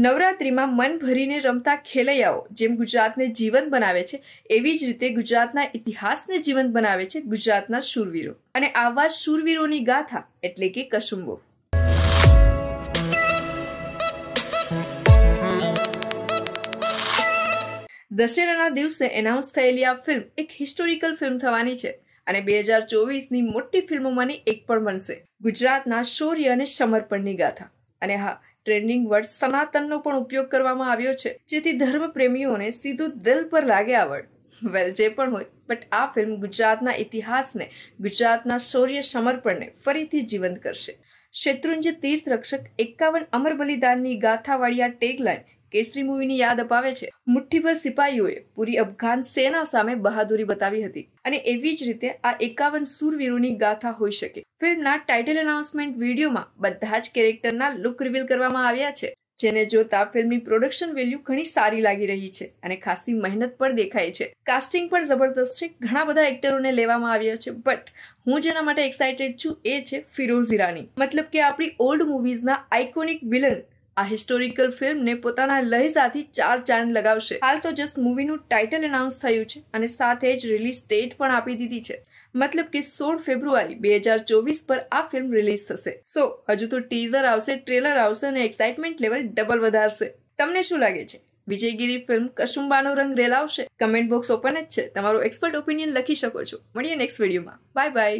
નવરાત્રિમાં મન ભરીને રમતા ખેલૈયાઓ જેમ ગુજરાતને જીવંત બનાવે છે એવી જ રીતે ગુજરાતના ઇતિહાસને જીવંત બનાવે છે ગુજરાતના શૂરવીરો અને આવા શૂરવીરોની ગાથા એટલે કે કસુંબો દશેરાના દિવસે એનાઉન્સ થયેલી આ ફિલ્મ એક હિસ્ટોરિકલ ફિલ્મ થવાની છે અને બે હજાર ચોવીસની મોટી ફિલ્મોમાંની એક પણ બનશે ગુજરાતના શૌર્ય અને સમર્પણની ગાથા અને હા ટ્રેન્ડિંગ વર્ડ સનાતનનો પણ ઉપયોગ કરવામાં આવ્યો છે જેથી ધર્મ પ્રેમીઓને સીધું દિલ પર લાગે આવડ વેલ જે પણ હોય બટ આ ફિલ્મ ગુજરાતના ઇતિહાસને ગુજરાતના શૌર્ય સમર્પણને ફરીથી જીવંત કરશે શેત્રુંજ તીર્થરક્ષક એકાવન અમર બલિદાનની ગાથાવાળી આ ટેગલાઇન કેસરી મૂવીની યાદ અપાવે છે મુઠ્ઠીભર સિપાહીઓએ પૂરી અફઘાન સેના સામે બહાદુરી બતાવી હતી અને એવી જ રીતે આ એકાવન સૂરવીરોની ગાથા હોઈ શકે ફિલ્મના ટાઇટલ એનાઉન્સમેન્ટ વિડીયોમાં બધા જ કેરેક્ટરના લુક રિવીલ કરવામાં આવ્યા છે જેને જોતા ફિલ્મની પ્રોડક્શન વેલ્યુ ઘણી સારી લાગી રહી છે અને ખાસી મહેનત પણ દેખાય છે કાસ્ટિંગ પણ જબરદસ્ત છે ઘણા બધા એક્ટરોને લેવામાં આવ્યા છે બટ હું જેના માટે એક્સાઇટેડ છું એ છે ફિરોઝ ઈરાની મતલબ કે આપણી ઓલ્ડ મુવીઝના આઇકોનિક વિલન આ હિસ્ટોરિકલ ફિલ્મને પોતાના લય ચાર ચાંદ લગાવશે હાલ તો જસ્ટ મૂવીનું ટાઇટલ એનાઉન્સ થયું છે અને સાથે જ રિલીઝ ડેટ પણ આપી દીધી છે મતલબ કે સોળ ફેબ્રુઆરી બે હજાર ચોવીસ પર આ ફિલ્મ રિલીઝ થશે સો હજુ તો ટીઝર આવશે ટ્રેલર આવશે અને એક્સાઇટમેન્ટ લેવલ ડબલ વધારશે તમને શું લાગે છે વિજયગીરી ફિલ્મ કશુંબાનો રંગ રેલાવશે કમેન્ટ બોક્સ ઓપન જ છે તમારો એક્સપર્ટ ઓપિનિયન લખી શકો છો મળીએ નેક્સ્ટ વિડીયોમાં બાય બાય